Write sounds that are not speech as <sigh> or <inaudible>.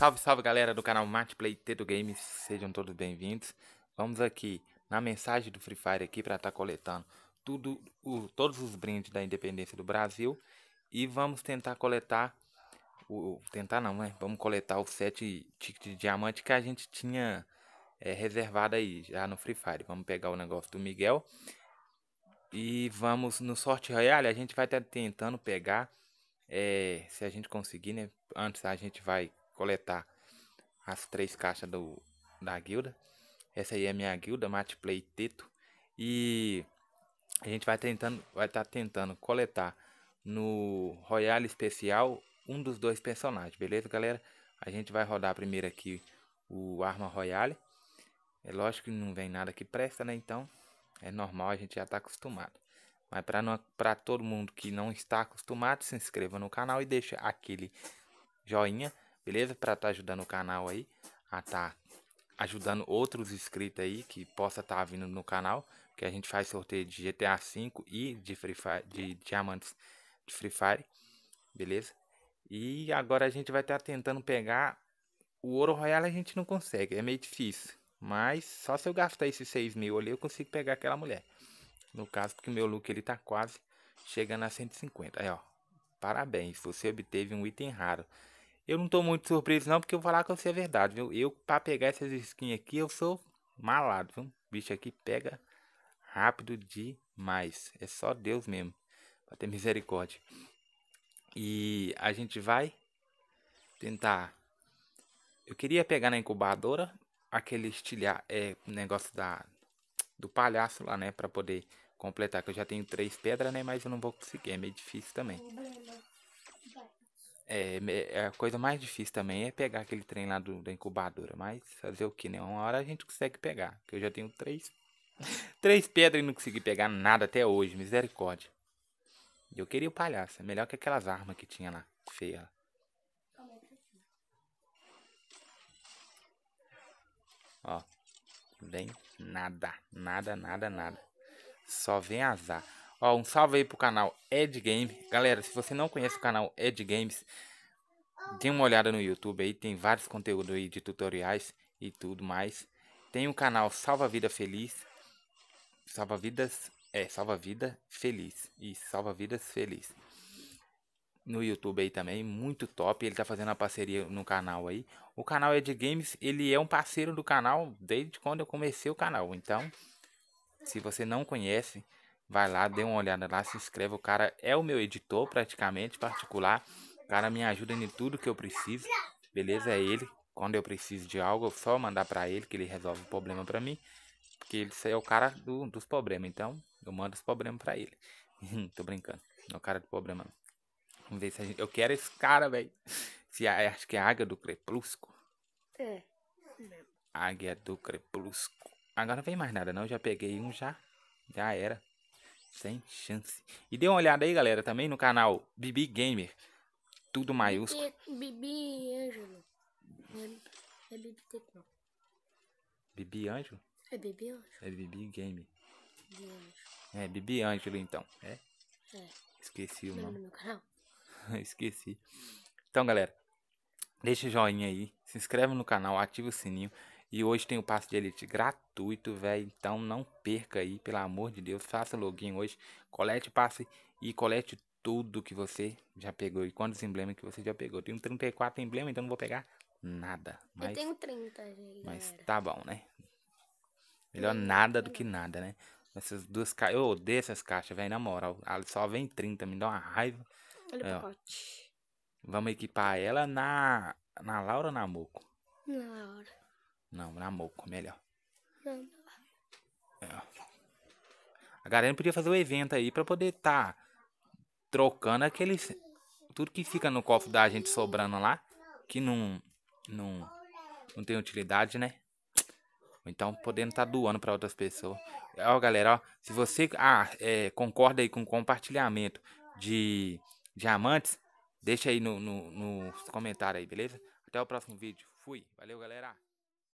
Salve, salve galera do canal Match Play Teto Games, sejam todos bem-vindos. Vamos aqui na mensagem do Free Fire aqui para estar tá coletando tudo, o, todos os brindes da independência do Brasil e vamos tentar coletar o tentar não, né? Vamos coletar os 7 tickets de diamante que a gente tinha é, reservado aí já no Free Fire. Vamos pegar o negócio do Miguel e vamos no sorte royale, a gente vai estar tá tentando pegar é, se a gente conseguir, né? Antes a gente vai coletar as três caixas do, da guilda. Essa aí é a minha guilda, Mate Play Teto. E a gente vai tentando, vai estar tá tentando coletar no Royale Especial um dos dois personagens, beleza, galera? A gente vai rodar primeiro aqui o Arma Royale. É lógico que não vem nada que presta, né? Então é normal, a gente já está acostumado. Mas para todo mundo que não está acostumado, se inscreva no canal e deixa aquele joinha beleza? Para estar tá ajudando o canal aí, a tá ajudando outros inscritos aí que possa estar tá vindo no canal, que a gente faz sorteio de GTA V e de Free Fire, de diamantes de Free Fire, beleza? E agora a gente vai estar tá tentando pegar o ouro royal a gente não consegue, é meio difícil. Mas só se eu gastar esses 6 mil ali eu consigo pegar aquela mulher. No caso, porque meu look ele tá quase chegando a 150. Aí ó, parabéns, você obteve um item raro. Eu não tô muito surpreso não, porque eu vou falar com você a verdade, viu? Eu, pra pegar essas skins aqui, eu sou malado, viu? bicho aqui pega rápido demais. É só Deus mesmo. Pra ter <laughs> misericórdia. E a gente vai tentar. Eu queria pegar na incubadora aquele estilhar, é, negócio da, do palhaço lá, né? Pra poder completar, que eu já tenho três pedras, né? Mas eu não vou conseguir, é meio difícil também. É, é, a coisa mais difícil também é pegar aquele trem lá do, da incubadora. Mas fazer o que, né? Uma hora a gente consegue pegar. Que eu já tenho três. <laughs> três pedras e não consegui pegar nada até hoje. Misericórdia. Eu queria o palhaço. É melhor que aquelas armas que tinha lá. Feia. Ó. vem nada. Nada, nada, nada. Só vem azar. Ó, um salve aí pro canal Ed Game. Galera, se você não conhece o canal Ed Games, dê uma olhada no YouTube aí, tem vários conteúdos aí de tutoriais e tudo mais. Tem o canal Salva Vida Feliz. Salva Vidas, é, Salva Vida Feliz. e Salva Vidas Feliz. No YouTube aí também, muito top. Ele tá fazendo uma parceria no canal aí. O canal Ed Games, ele é um parceiro do canal desde quando eu comecei o canal. Então, se você não conhece, Vai lá, dê uma olhada lá, se inscreve. O cara é o meu editor praticamente particular. O cara me ajuda em tudo que eu preciso. Beleza? É ele. Quando eu preciso de algo, eu só mandar para ele que ele resolve o problema para mim. Porque ele é o cara do, dos problemas. Então, eu mando os problemas para ele. <laughs> Tô brincando. Não é o cara do problema. Vamos ver se gente... Eu quero esse cara, velho. Se a... Acho que é a águia do crepúsculo. É. Águia do crepúsculo. Agora não vem mais nada, não. Eu já peguei um já. Já era. Sem chance. E dê uma olhada aí, galera, também no canal Bibi Gamer. Tudo maiúsculo. Bibi Ângelo. É, é Bibi Tecno. Bibi Ângelo? É Bibi Ângelo. É Bibi Game. é Bibi Ângelo, então. É? É. Esqueci o nome. canal? <laughs> Esqueci. Então, galera, deixa o joinha aí, se inscreve no canal, ativa o sininho. E hoje tem o passe de elite gratuito, velho. Então não perca aí, pelo amor de Deus. Faça login hoje. Colete passe e colete tudo que você já pegou. E quantos emblemas que você já pegou. Eu tenho 34 emblemas, então não vou pegar nada. Mas, Eu tenho 30, gente. Mas tá bom, né? Melhor nada do né? que nada, né? Essas duas caixas. Eu odeio essas caixas, velho. Na moral. Só vem 30, me dá uma raiva. Olha o pote. Vamos equipar ela na. Na Laura ou na Moco? Na Laura. Não, moco, melhor. Não, é, A galera podia fazer o um evento aí pra poder tá trocando aqueles. Tudo que fica no cofre da gente sobrando lá. Que não. Não, não tem utilidade, né? Então podendo estar tá doando para outras pessoas. Ó, galera, ó, se você ah, é, concorda aí com compartilhamento de diamantes, deixa aí no, no, no comentário aí, beleza? Até o próximo vídeo. Fui. Valeu, galera.